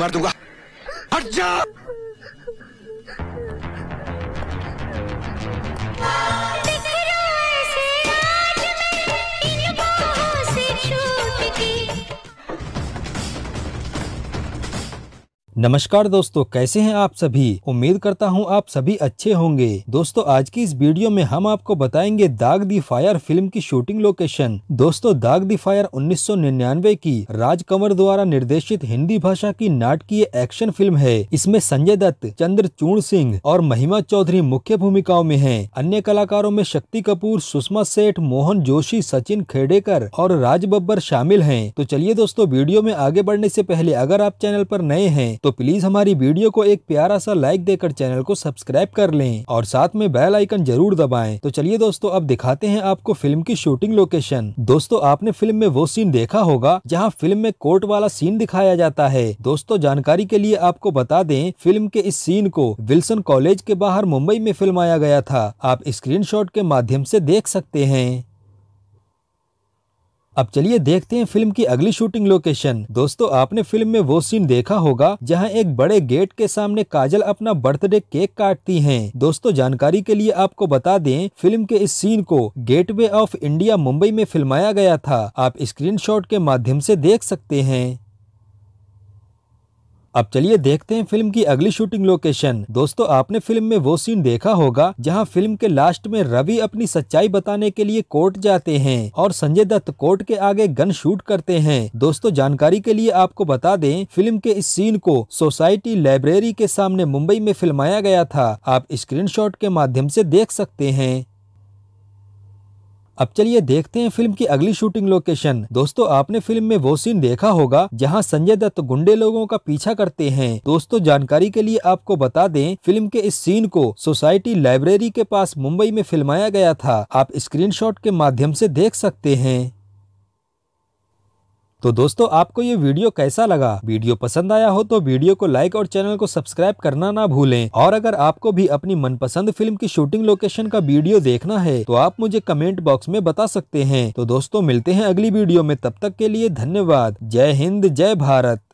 मार दूंगा हट जा नमस्कार दोस्तों कैसे हैं आप सभी उम्मीद करता हूं आप सभी अच्छे होंगे दोस्तों आज की इस वीडियो में हम आपको बताएंगे दाग दी फायर फिल्म की शूटिंग लोकेशन दोस्तों दाग दी फायर 1999 की राज कंवर द्वारा निर्देशित हिंदी भाषा की नाटकीय एक्शन फिल्म है इसमें संजय दत्त चंद्रचूड़ सिंह और महिमा चौधरी मुख्य भूमिकाओं में है अन्य कलाकारों में शक्ति कपूर सुषमा सेठ मोहन जोशी सचिन खेडेकर और राज बब्बर शामिल है तो चलिए दोस्तों वीडियो में आगे बढ़ने ऐसी पहले अगर आप चैनल आरोप नए हैं तो प्लीज हमारी वीडियो को एक प्यारा सा लाइक देकर चैनल को सब्सक्राइब कर लें और साथ में बेल आइकन जरूर दबाएं तो चलिए दोस्तों अब दिखाते हैं आपको फिल्म की शूटिंग लोकेशन दोस्तों आपने फिल्म में वो सीन देखा होगा जहाँ फिल्म में कोर्ट वाला सीन दिखाया जाता है दोस्तों जानकारी के लिए आपको बता दें फिल्म के इस सीन को विल्सन कॉलेज के बाहर मुंबई में फिल्माया गया था आप स्क्रीन के माध्यम ऐसी देख सकते हैं अब चलिए देखते हैं फिल्म की अगली शूटिंग लोकेशन दोस्तों आपने फिल्म में वो सीन देखा होगा जहाँ एक बड़े गेट के सामने काजल अपना बर्थडे केक काटती है दोस्तों जानकारी के लिए आपको बता दें फिल्म के इस सीन को गेटवे ऑफ इंडिया मुंबई में फिल्माया गया था आप स्क्रीनशॉट के माध्यम से देख सकते हैं अब चलिए देखते हैं फिल्म की अगली शूटिंग लोकेशन दोस्तों आपने फिल्म में वो सीन देखा होगा जहां फिल्म के लास्ट में रवि अपनी सच्चाई बताने के लिए कोर्ट जाते हैं और संजय दत्त कोर्ट के आगे गन शूट करते हैं दोस्तों जानकारी के लिए आपको बता दें फिल्म के इस सीन को सोसाइटी लाइब्रेरी के सामने मुंबई में फिल्माया गया था आप स्क्रीन के माध्यम ऐसी देख सकते हैं अब चलिए देखते हैं फिल्म की अगली शूटिंग लोकेशन दोस्तों आपने फिल्म में वो सीन देखा होगा जहां संजय दत्त गुंडे लोगों का पीछा करते हैं दोस्तों जानकारी के लिए आपको बता दें फिल्म के इस सीन को सोसाइटी लाइब्रेरी के पास मुंबई में फिल्माया गया था आप स्क्रीनशॉट के माध्यम से देख सकते हैं तो दोस्तों आपको ये वीडियो कैसा लगा वीडियो पसंद आया हो तो वीडियो को लाइक और चैनल को सब्सक्राइब करना ना भूलें और अगर आपको भी अपनी मनपसंद फिल्म की शूटिंग लोकेशन का वीडियो देखना है तो आप मुझे कमेंट बॉक्स में बता सकते हैं तो दोस्तों मिलते हैं अगली वीडियो में तब तक के लिए धन्यवाद जय हिंद जय भारत